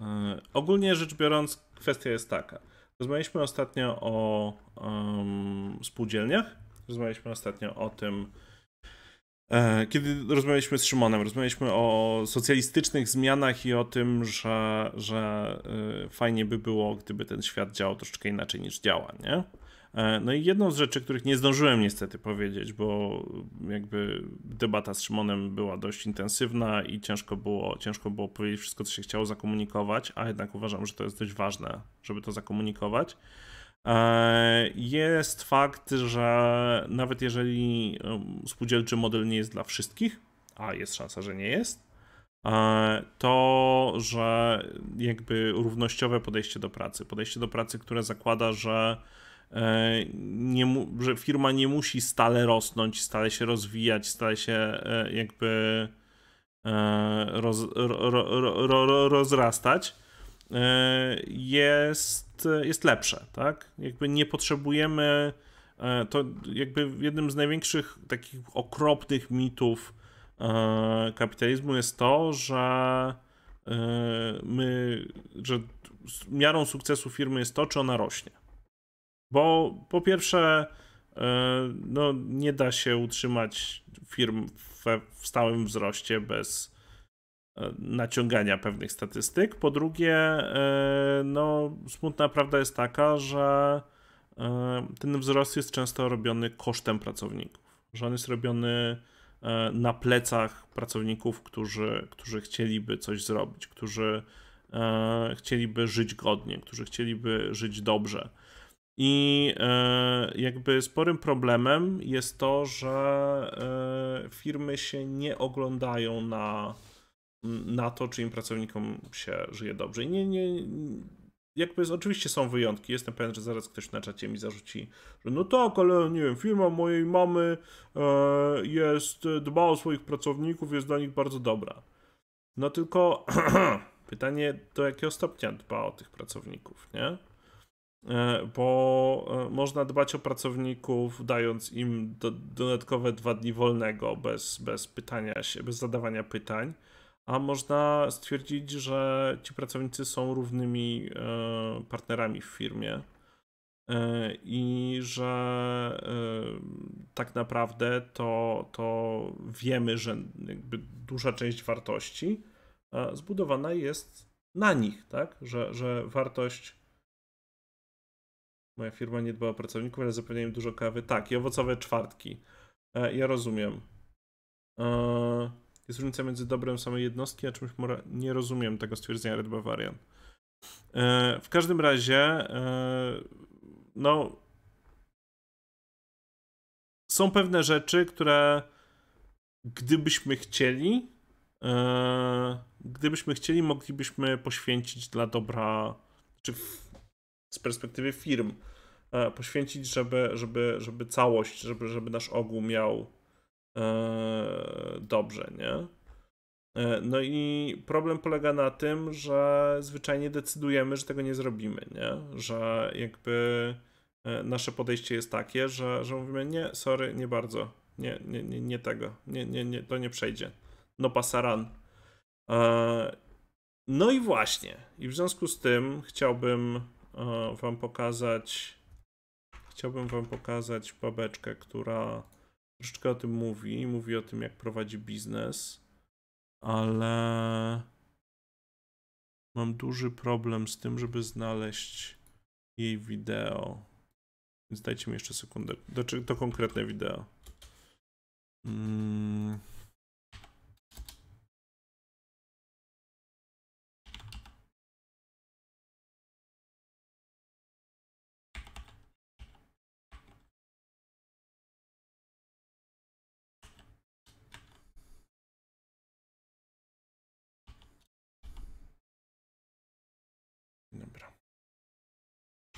E, ogólnie rzecz biorąc, kwestia jest taka. Rozmawialiśmy ostatnio o um, spółdzielniach, rozmawialiśmy ostatnio o tym, e, kiedy rozmawialiśmy z Szymonem, rozmawialiśmy o socjalistycznych zmianach i o tym, że, że e, fajnie by było, gdyby ten świat działał troszeczkę inaczej niż działa, nie? E, no i jedną z rzeczy, których nie zdążyłem niestety powiedzieć, bo jakby debata z Szymonem była dość intensywna i ciężko było, ciężko było powiedzieć wszystko, co się chciało zakomunikować, a jednak uważam, że to jest dość ważne, żeby to zakomunikować. E, jest fakt, że nawet jeżeli e, spółdzielczy model nie jest dla wszystkich, a jest szansa, że nie jest, to, że jakby równościowe podejście do pracy, podejście do pracy, które zakłada, że E, nie że firma nie musi stale rosnąć, stale się rozwijać, stale się e, jakby e, roz, ro, ro, ro, rozrastać, jest, jest lepsze, tak? Jakby nie potrzebujemy, to jakby jednym z największych takich okropnych mitów kapitalizmu jest to, że my, że miarą sukcesu firmy jest to, czy ona rośnie bo po pierwsze, e, no, nie da się utrzymać firm w stałym wzroście bez e, naciągania pewnych statystyk. Po drugie, e, no, smutna prawda jest taka, że ten wzrost jest często robiony kosztem pracowników, że on jest robiony na plecach pracowników, którzy, którzy chcieliby coś zrobić, którzy chcieliby żyć godnie, którzy chcieliby żyć dobrze. I e, jakby sporym problemem jest to, że e, firmy się nie oglądają na, na to, czy im pracownikom się żyje dobrze. I nie, nie, jakby oczywiście są wyjątki. Jestem pewien, że zaraz ktoś na czacie mi zarzuci, że no tak, ale nie wiem, firma mojej mamy e, jest, dba o swoich pracowników, jest dla nich bardzo dobra. No tylko pytanie, do jakiego stopnia dba o tych pracowników, nie? E, bo e, można dbać o pracowników, dając im do, dodatkowe dwa dni wolnego bez, bez pytania się, bez zadawania pytań, a można stwierdzić, że ci pracownicy są równymi e, partnerami w firmie i że tak naprawdę to, to wiemy, że duża część wartości zbudowana jest na nich, tak? Że, że wartość Moja firma nie dba o pracowników, ale zapewnia im dużo kawy. Tak, i owocowe czwartki. E, ja rozumiem. E, jest różnica między dobrem samej jednostki, a czymś mora... Nie rozumiem tego stwierdzenia Red Bavarian. E, w każdym razie, no... Są pewne rzeczy, które gdybyśmy chcieli, gdybyśmy chcieli, moglibyśmy poświęcić dla dobra, czy w z perspektywy firm e, poświęcić, żeby, żeby, żeby całość, żeby, żeby nasz ogół miał e, dobrze, nie? E, no i problem polega na tym, że zwyczajnie decydujemy, że tego nie zrobimy, nie? Że jakby nasze podejście jest takie, że, że mówimy nie, sorry, nie bardzo, nie, nie, nie, nie tego, nie, nie, nie, to nie przejdzie. No pasaran. No i właśnie, i w związku z tym chciałbym Wam pokazać. Chciałbym Wam pokazać babeczkę, która troszeczkę o tym mówi. Mówi o tym, jak prowadzi biznes, ale mam duży problem z tym, żeby znaleźć jej wideo. Więc dajcie mi jeszcze sekundę. Do, to konkretne wideo. Mm.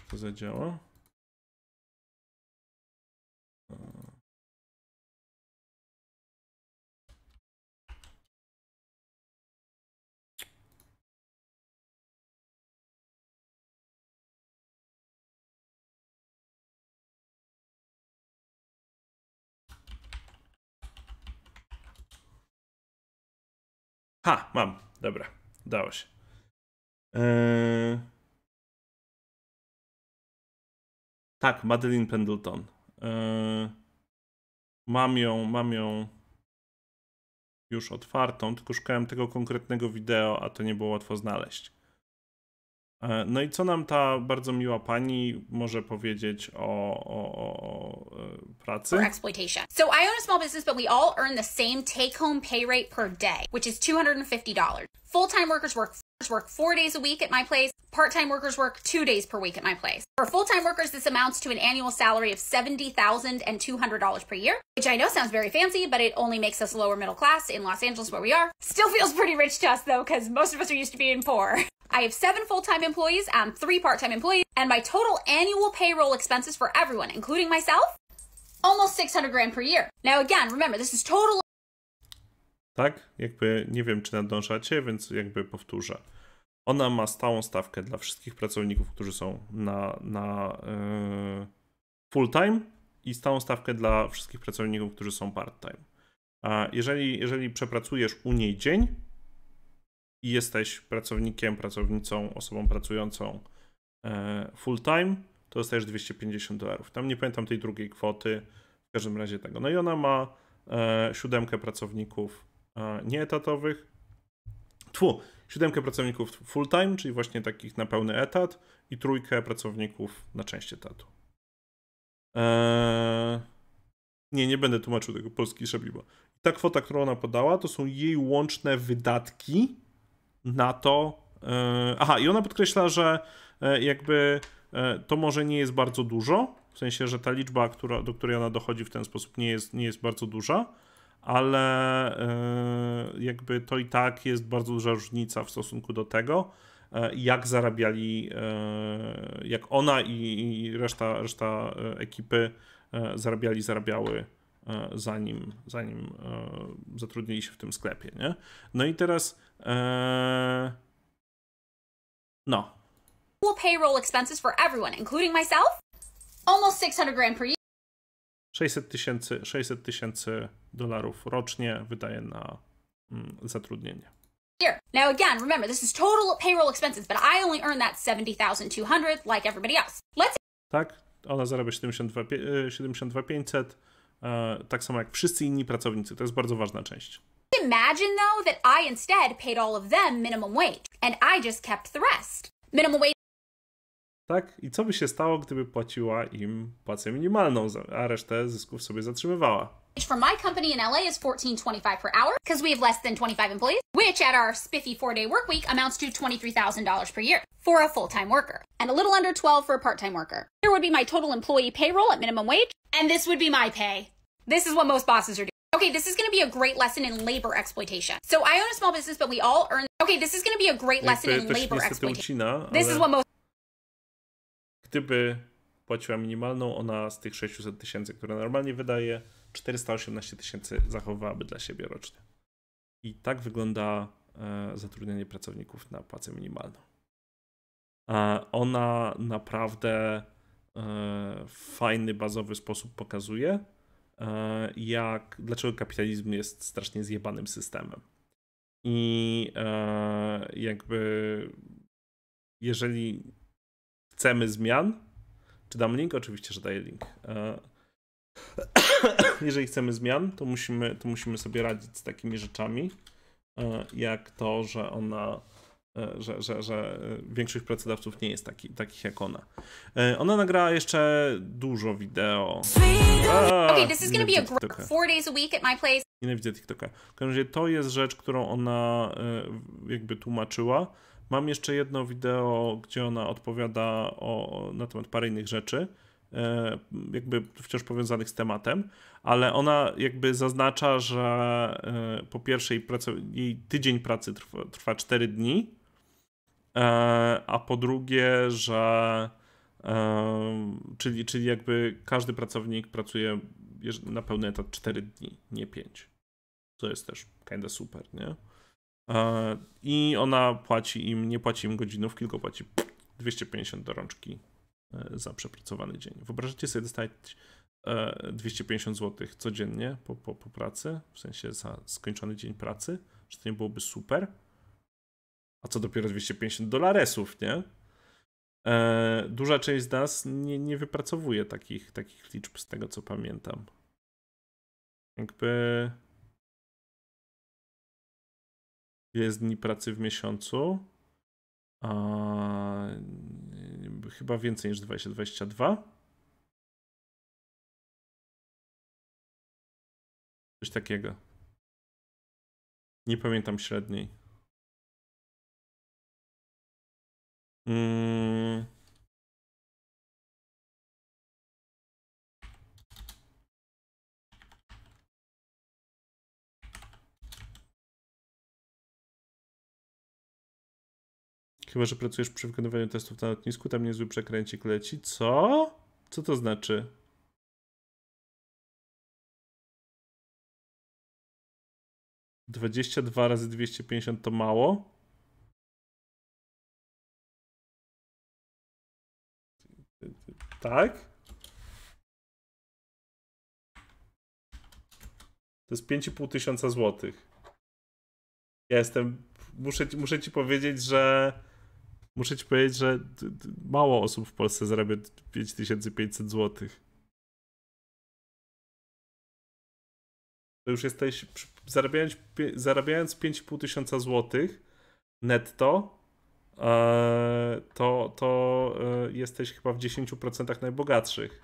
to zadziała. Ha, mam. Dobra, dało się. Yy... Tak, Madeline Pendleton. Yy, mam ją, mam ją już otwartą, tylko szukałem tego konkretnego wideo, a to nie było łatwo znaleźć. Yy, no i co nam ta bardzo miła pani może powiedzieć o, o, o e, pracy? exploitation. So I own a small business, but we all earn the same take-home pay rate per day, which is $250. Full-time workers work work four days a week at my place. Part-time workers work two days per week at my place. For full-time workers, this amounts to an annual salary of $70,200 per year, which I know sounds very fancy, but it only makes us lower middle class in Los Angeles where we are. Still feels pretty rich to us though, because most of us are used to being poor. I have seven full-time employees, um, three part-time employees, and my total annual payroll expenses for everyone, including myself, almost 600 grand per year. Now again, remember, this is total tak? Jakby nie wiem, czy nadążacie, więc jakby powtórzę. Ona ma stałą stawkę dla wszystkich pracowników, którzy są na, na yy, e, full time i stałą stawkę dla wszystkich pracowników, którzy są part time. A jeżeli, jeżeli przepracujesz u niej dzień i jesteś pracownikiem, pracownicą, osobą pracującą yy, e, full time, to dostajesz 250 dolarów. Tam nie pamiętam tej drugiej kwoty, w każdym razie tego. No i ona ma e, siódemkę pracowników E, nieetatowych. Tfu, siódemkę pracowników full-time, czyli właśnie takich na pełny etat i trójkę pracowników na część etatu. Eee... Nie, nie będę tłumaczył tego polski szabibo. Ta kwota, którą ona podała, to są jej łączne wydatki na to. Eee... Aha, i ona podkreśla, że e, jakby e, to może nie jest bardzo dużo, w sensie, że ta liczba, która, do której ona dochodzi w ten sposób, nie jest, nie jest bardzo duża, ale e, jakby to i tak jest bardzo duża różnica w stosunku do tego, e, jak zarabiali, e, jak ona i reszta, reszta ekipy zarabiali, zarabiały zanim, zanim zatrudnili się w tym sklepie. Nie? No i teraz. No. Will payroll expenses for everyone, including myself? Almost 600 grand per year. 600 tysięcy 600 dolarów rocznie wydaje na mm, zatrudnienie. Here. Now again, remember this is total payroll expenses, but I only earn that 70,200 like everybody else. Let's Tak, ona zarabia 72 72500, e, e, tak samo jak wszyscy inni pracownicy. To jest bardzo ważna część. Imagine though that I instead paid all of them minimum wage and I just kept the rest. Minimum wage Tak? I co by się stało, gdyby płaciła im płacę minimalną, a resztę zysków sobie zatrzymywała? For my company in LA is 14.25 per hour because we have less than 25 employees, which at our spiffy 4-day work week amounts to $23,000 per year for a full-time worker and a little under 12 for a part-time worker. Here would be my total employee payroll at minimum wage and this would be my pay. This is what most bosses are doing. Okay, this is going to be a great lesson in labor exploitation. So I own a small business, but we all earn. Okay, this is going to be a great lesson in labor exploitation. This is what most. Gdyby płaciła minimalną, ona z tych 600 tysięcy, które normalnie wydaje, 418 tysięcy zachowałaby dla siebie rocznie. I tak wygląda e, zatrudnienie pracowników na płacę minimalną. E, ona naprawdę e, w fajny, bazowy sposób pokazuje, jak, dlaczego kapitalizm jest strasznie zjebanym systemem. I jakby, jeżeli chcemy zmian, czy dam link? Oczywiście, że daję link. E, jeżeli chcemy zmian, to musimy, to musimy sobie radzić z takimi rzeczami, e, jak to, że ona, e, że, że, że większość pracodawców nie jest taki, takich jak ona. Ona nagrała jeszcze dużo wideo. A, okay, TikToka. W każdym razie to jest rzecz, którą ona jakby tłumaczyła Mam jeszcze jedno wideo, gdzie ona odpowiada o, na temat innych rzeczy, e, jakby wciąż powiązanych z tematem, ale ona jakby zaznacza, że e, po pierwsze jej, praca, jej tydzień pracy trwa, trwa 4 dni, e, a po drugie, że czyli, czyli jakby każdy pracownik pracuje na pełny etat 4 dni, nie 5. To jest też kinda super, nie? E, I ona płaci im, nie płaci im godzinów, tylko płaci 250 do rączki e, za przepracowany dzień. Wyobrażacie sobie dostać 250 e, zł codziennie po, po, po pracy, w sensie za skończony dzień pracy? że to nie byłoby super? A co dopiero 250 dolaresów, nie? duża część z nas nie, nie wypracowuje takich, takich liczb, z tego co pamiętam. Jakby jest dni pracy w miesiącu. A, chyba więcej niż 20, dwa, Coś takiego. Nie pamiętam średniej. Mm. Chyba, że pracujesz przy wykonywaniu testów na lotnisku, tam niezły przekręcik leci. Co? Co to znaczy? Dwadzieścia dwa razy dwieście pięćdziesiąt to mało? Tak? To jest 5,5 tysiąca złotych. Ja jestem. Muszę, muszę ci powiedzieć, że muszę ci powiedzieć, że mało osób w Polsce zarabia 5500 zł. To już jesteś, zarabiając, zarabiając 5,5 tysiąca złotych netto, e, to, to e, jesteś chyba w 10% najbogatszych.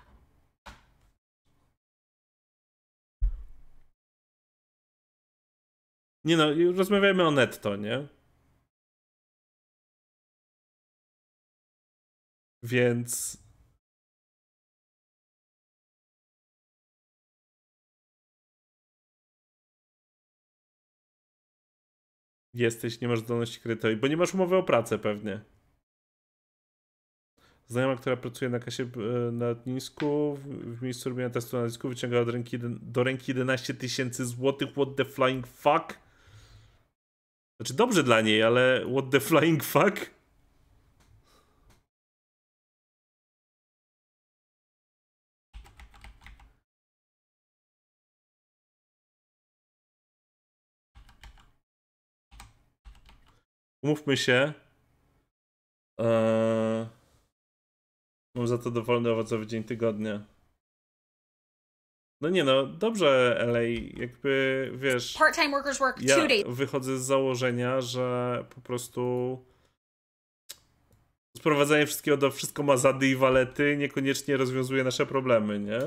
Nie no, rozmawiajmy o netto, nie? Więc jesteś, nie masz zdolności kredytowej, bo nie masz umowy o pracę pewnie. Znajoma, która pracuje na kasie e, na lotnisku, w, miejscu robienia testu na lotnisku, wyciąga do ręki, do ręki 11 tysięcy złotych. What the flying fuck? Znaczy dobrze dla niej, ale what the flying fuck? Umówmy się. Eee... Mam za to dowolny owocowy dzień tygodnia. No nie no, dobrze LA, jakby wiesz... Part-time workers work ja two days. wychodzę z założenia, że po prostu sprowadzanie wszystkiego do wszystko ma zady i walety niekoniecznie rozwiązuje nasze problemy, nie?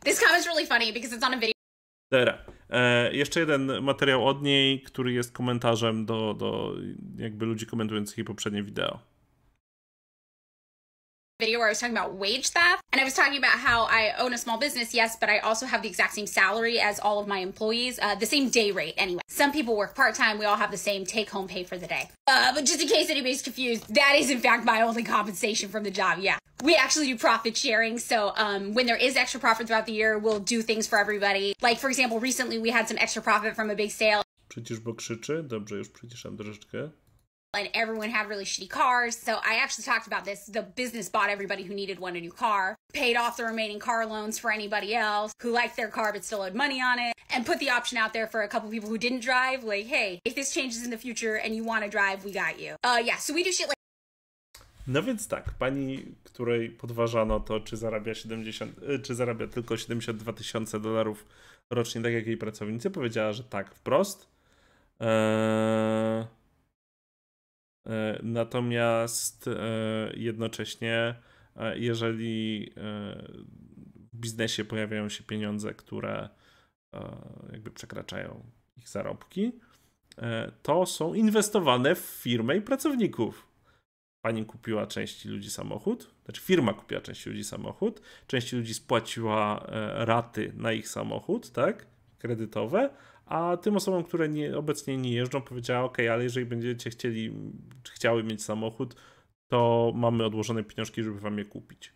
This comment is really funny because it's on a video Dera. E, jeszcze jeden materiał od niej, który jest komentarzem do, do jakby ludzi komentujących jej poprzednie wideo. video where I was talking about wage theft. And I was talking about how I own a small business, yes, but I also have the exact same salary as all of my employees, uh, the same day rate anyway. Some people work part time, we all have the same take home pay for the day. Uh, but just in case anybody's confused, that is in fact my only compensation from the job, yeah. We actually do profit sharing. So um, when there is extra profit throughout the year, we'll do things for everybody. Like, for example, recently we had some extra profit from a big sale. Przecież bo krzyczy? Dobrze, już przyciszam troszeczkę and everyone had really shitty cars. So I actually talked about this. The business bought everybody who needed one a new car, paid off the remaining car loans for anybody else who liked their car but still owed money on it, and put the option out there for a couple people who didn't drive. Like, hey, if this changes in the future and you want to drive, we got you. Uh, yeah, so we do shit like no więc tak, pani, której podważano to, czy zarabia, 70, czy zarabia tylko 72 tysiące dolarów rocznie, tak jak jej pracownicy, powiedziała, że tak, wprost. Eee... E, natomiast e, jednocześnie, e, jeżeli w biznesie pojawiają się pieniądze, które jakby przekraczają ich zarobki, to są inwestowane w firmę i pracowników. Pani kupiła części ludzi samochód, znaczy firma kupiła części ludzi samochód, części ludzi spłaciła raty na ich samochód, tak? kredytowe, a tym osobom, które nie, obecnie nie jeżdżą, powiedziała, ok, ale jeżeli będziecie chcieli, chciały mieć samochód, to mamy odłożone pieniążki, żeby wam je kupić.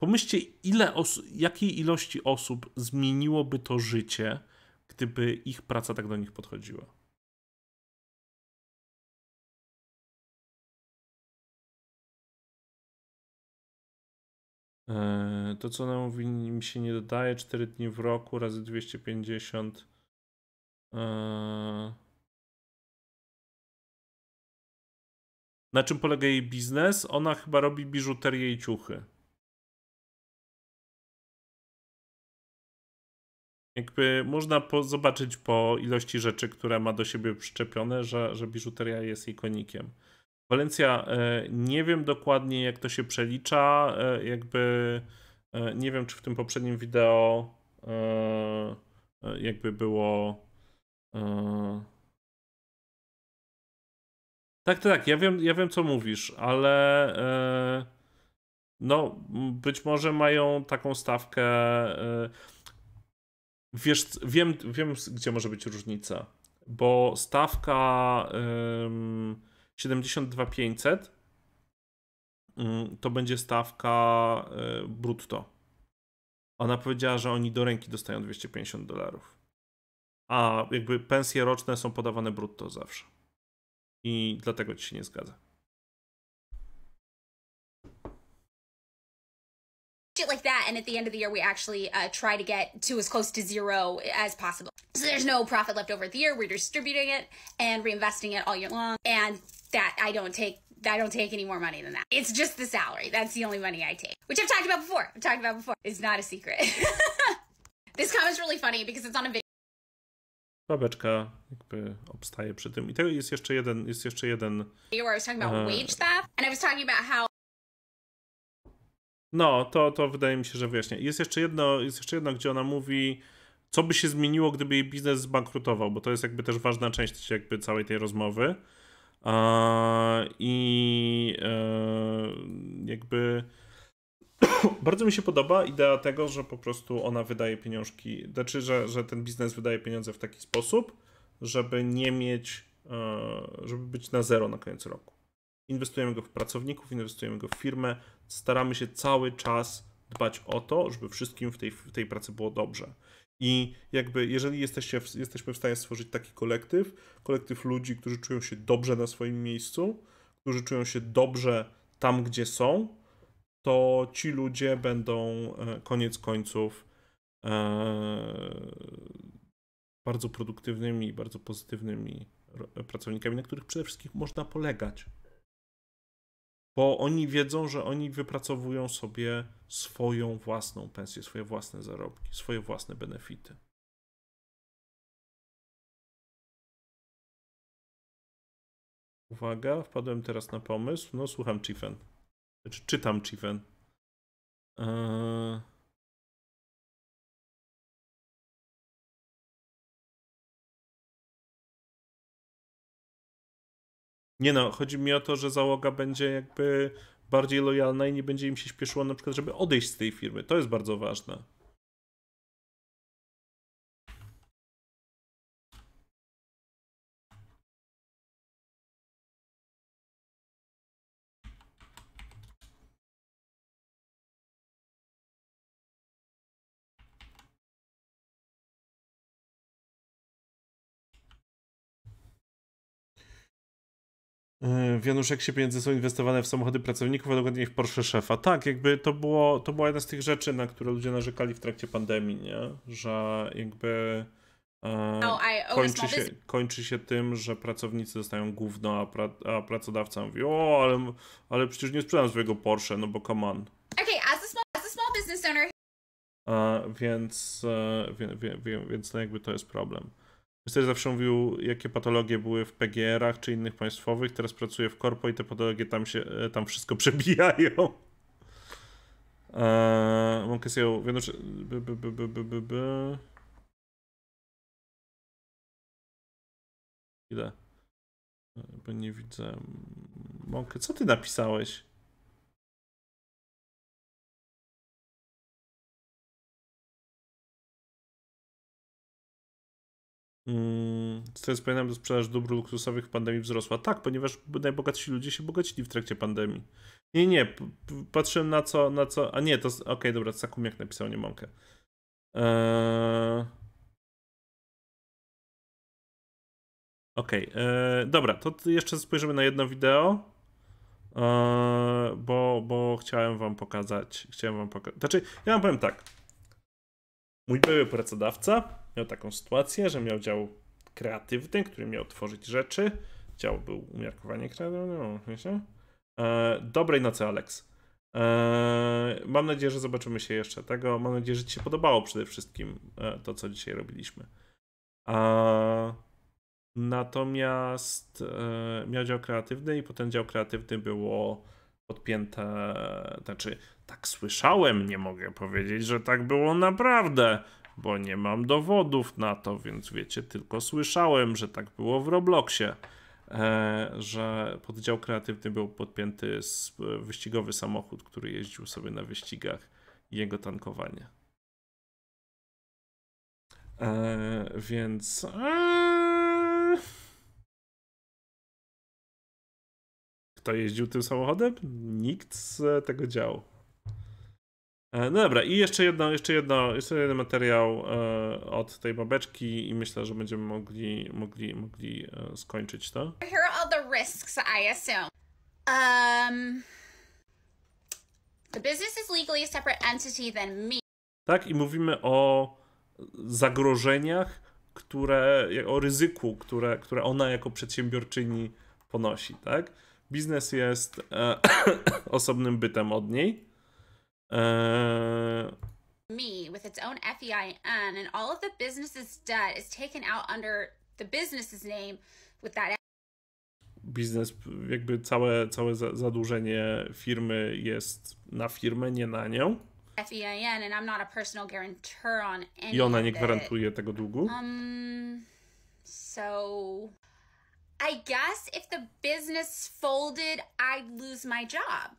Pomyślcie, ile os- jakiej ilości osób zmieniłoby to życie, gdyby ich praca tak do nich podchodziła. E, to, co nam się nie dodaje, 4 dni w roku razy 250. E, na czym polega jej biznes? Ona chyba robi biżuterię i ciuchy. Jakby można po, zobaczyć po ilości rzeczy, które ma do siebie przyczepione, że, że biżuteria jest jej konikiem. Walencja, e, nie wiem dokładnie jak to się przelicza, e, jakby e, nie wiem czy w tym poprzednim wideo jakby było tak, tak, ja wiem, ja wiem co mówisz, ale no być może mają taką stawkę Wiesz, wiem, wiem gdzie może być różnica, bo stawka 72500 mm, to będzie stawka e, brutto. Ona powiedziała, że oni do ręki dostają 250 dolarów. A jakby pensje roczne są podawane brutto zawsze. I dlatego ci się nie zgadza. like that and at the end of the year we actually uh, try to get to as close to zero as possible so there's no profit left over at the year we're distributing it and reinvesting it all year long and that I don't take I don't take any more money than that. It's just the salary. That's the only money I take, which I've talked about before. I've talked about before. It's not a secret. this comment's really funny because it's on a video. Babeczka jakby obstaje przy tym. I to jest jeszcze jeden, jest jeszcze jeden. talking about uh, wage theft and I was talking about how no, to, to wydaje mi się, że wyjaśnię. Jest jeszcze jedno, jest jeszcze jedno, gdzie ona mówi, co by się zmieniło, gdyby jej biznes zbankrutował, bo to jest jakby też ważna część jakby całej tej rozmowy. I e, jakby bardzo mi się podoba idea tego, że po prostu ona wydaje pieniążki, znaczy, że, że ten biznes wydaje pieniądze w taki sposób, żeby nie mieć, e, żeby być na zero na koniec roku. Inwestujemy go w pracowników, inwestujemy go w firmę, staramy się cały czas dbać o to, żeby wszystkim w tej, w tej pracy było dobrze. I jakby, jeżeli jesteście, jesteśmy w stanie stworzyć taki kolektyw, kolektyw ludzi, którzy czują się dobrze na swoim miejscu, którzy czują się dobrze tam, gdzie są, to ci ludzie będą e, koniec końców e, bardzo produktywnymi, bardzo pozytywnymi pracownikami, na których przede wszystkim można polegać. Bo oni wiedzą, że oni wypracowują sobie swoją własną pensję, swoje własne zarobki, swoje własne benefity. Uwaga, wpadłem teraz na pomysł. No, słucham Chifen. Znaczy, czytam Chifen. Eee... Nie no, chodzi mi o to, że załoga będzie jakby bardziej lojalna i nie będzie im się śpieszyło na przykład, żeby odejść z tej firmy. To jest bardzo ważne. E, Wianuszek się pieniądze są inwestowane w samochody pracowników, a dokładnie w Porsche szefa. Tak, jakby to, było, to była jedna z tych rzeczy, na które ludzie narzekali w trakcie pandemii, nie? że jakby e, no, kończy, się, kończy się tym, że pracownicy dostają gówno, a, pra, a pracodawca mówi, o, ale, ale przecież nie sprzedam swojego Porsche, no bo come on. Okay, as a small, as a small business owner... A, więc, e, wie, wie, wie, więc no jakby to jest problem. Minister zawsze mówił, jakie patologie były w PGR-ach czy innych państwowych. Teraz pracuje w korpo i te patologie tam się, e, tam wszystko przebijają. Eee, się, wiadomo, by, Ile? Bo nie widzę. Mąkę. co ty napisałeś? Mm, z tego pamiętam, sprzedaż dóbr luksusowych w pandemii wzrosła. Tak, ponieważ najbogatsi ludzie się bogacili w trakcie pandemii. Nie, nie, patrzyłem na co, na co. A nie, to. Okej, okay, dobra, Sakumiak napisał nie mąkę. Eee... Okej, okay, eee, dobra, to jeszcze spojrzymy na jedno wideo. Eee, bo, bo chciałem wam pokazać. Chciałem wam pokazać. Znaczy, ja wam powiem tak. Mój były pracodawca miał taką sytuację, że miał dział kreatywny, który miał tworzyć rzeczy. Dział był umiarkowanie kreatywny, no, myślę. E, dobrej nocy, Alex. E, mam nadzieję, że zobaczymy się jeszcze tego. Mam nadzieję, że Ci się podobało przede wszystkim e, to, co dzisiaj robiliśmy. A, natomiast e, miał dział kreatywny i potem dział kreatywny było podpięte, znaczy tak słyszałem, nie mogę powiedzieć, że tak było naprawdę bo nie mam dowodów na to, więc wiecie, tylko słyszałem, że tak było w Robloxie, e, że poddział kreatywny był podpięty e, wyścigowy samochód, który jeździł sobie na wyścigach i jego tankowanie. E, więc. Kto jeździł tym samochodem? Nikt z tego działu. E, no dobra, i jeszcze jedno, jeszcze jedno, jeszcze jeden materiał e, od tej babeczki i myślę, że będziemy mogli, mogli, mogli e, skończyć to. Here are all the risks, I assume. Um, the business is legally a separate entity than me. Tak, i mówimy o zagrożeniach, które, o ryzyku, które, które ona jako przedsiębiorczyni ponosi, tak? Biznes jest e, osobnym bytem od niej Eee. Me with its own FEIN and all of the business's debt is taken out under the business's name with that biznes, jakby całe, całe zadłużenie firmy jest na firmę, nie na nią. FEIN and I'm not a personal guarantor on any I ona nie gwarantuje tego długu. Um, so I guess if the business folded, I'd lose my job.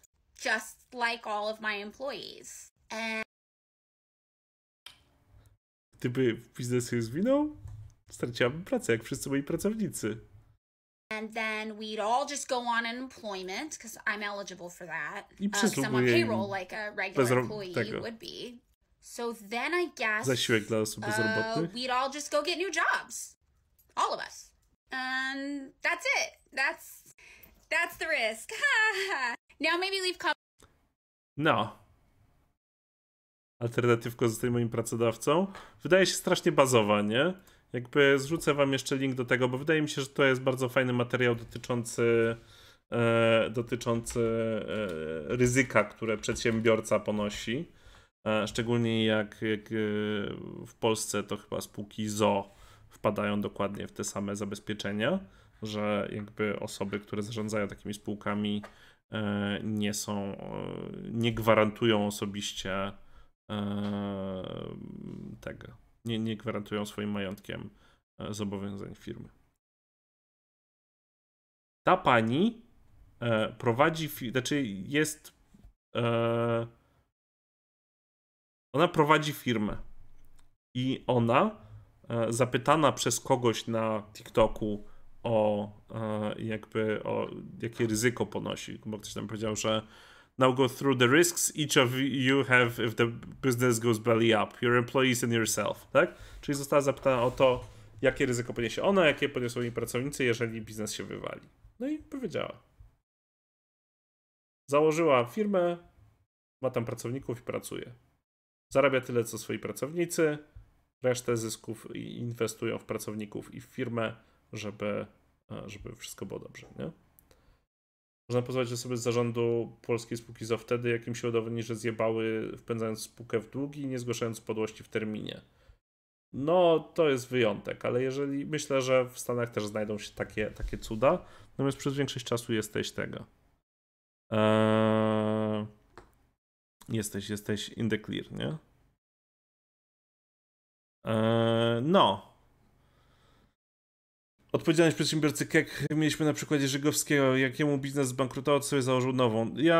just like all of my employees. And Gdyby biznes się zwinął, straciłabym pracę jak wszyscy moi pracownicy. And then we'd all just go on unemployment because I'm eligible for that. I uh, I'm on payroll like a regular employee tego. would be. So then I guess dla osób Uh, we'd all just go get new jobs. All of us. And that's it. That's That's the risk. now maybe leave comments. No. Alternatywko tym moim pracodawcą. Wydaje się strasznie bazowa, nie? Jakby zrzucę wam jeszcze link do tego, bo wydaje mi się, że to jest bardzo fajny materiał dotyczący e, dotyczący e, ryzyka, które przedsiębiorca ponosi. E, szczególnie jak, jak e, w Polsce to chyba spółki ZO wpadają dokładnie w te same zabezpieczenia że jakby osoby, które zarządzają takimi spółkami, e, nie są, e, nie gwarantują osobiście e, tego. Nie, nie gwarantują swoim majątkiem zobowiązań firmy. Ta pani prowadzi, znaczy jest. Ona prowadzi firmę i ona, zapytana przez kogoś na TikToku, o e, jakby o jakie ryzyko ponosi, bo ktoś tam powiedział, że Now go through the risks each of you have if the business goes belly up, your employees and yourself, tak? Czyli została zapytana o to, jakie ryzyko poniesie ona, jakie poniosą jej pracownicy, jeżeli biznes się wywali. No i powiedziała. Założyła firmę, ma tam pracowników i pracuje. Zarabia tyle co swoi pracownicy, resztę zysków inwestują w pracowników i w firmę żeby, e, żeby wszystko było dobrze, nie? Można pozwać osoby z zarządu polskiej spółki za wtedy, jak się udowodni, zjebały, wpędzając spółkę w długi i nie zgłaszając podłości w terminie. No, to jest wyjątek, ale jeżeli myślę, że w Stanach też znajdą się takie, takie cuda, natomiast przez większość czasu jesteś tego. Eee, jesteś, jesteś in the clear, nie? Eee, no, Odpowiedzialność przedsiębiorcy KEK mieliśmy na przykładzie Żygowskiego, jakiemu biznes bankrutował, to sobie założył nową. Ja